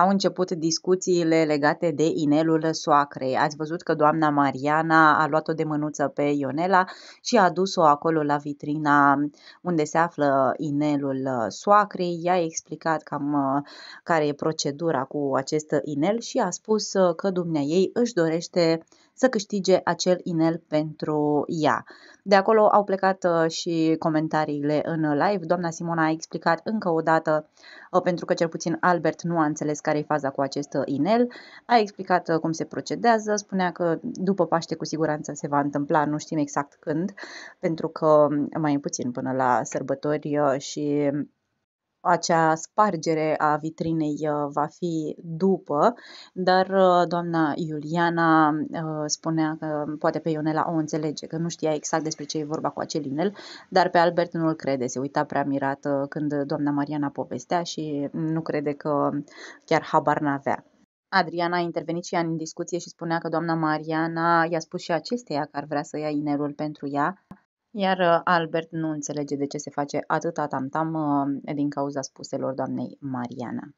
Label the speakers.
Speaker 1: Au început discuțiile legate de inelul soacrei. Ați văzut că doamna Mariana a luat-o de mânuță pe Ionela și a dus-o acolo la vitrina unde se află inelul soacrei. i a explicat cam uh, care e procedura cu acest inel și a spus uh, că dumnea ei își dorește să câștige acel inel pentru ea. De acolo au plecat uh, și comentariile în live. Doamna Simona a explicat încă o dată, pentru că cel puțin Albert nu a înțeles care e faza cu acest uh, inel, a explicat uh, cum se procedează, spunea că după Paște cu siguranță se va întâmpla, nu știm exact când, pentru că mm, mai e puțin până la sărbători uh, și acea spargere a vitrinei uh, va fi după, dar uh, doamna Iuliana uh, spunea că poate pe Ionela o înțelege, că nu știa exact despre ce e vorba cu acel inel, dar pe Albert nu-l crede, se uita prea mirat când doamna Mariana povestea și nu crede că chiar habar n-avea. Adriana a intervenit și ea în discuție și spunea că doamna Mariana i-a spus și acesteia că ar vrea să ia inelul pentru ea, iar uh, Albert nu înțelege de ce se face atâta tamtam uh, din cauza spuselor doamnei Mariana.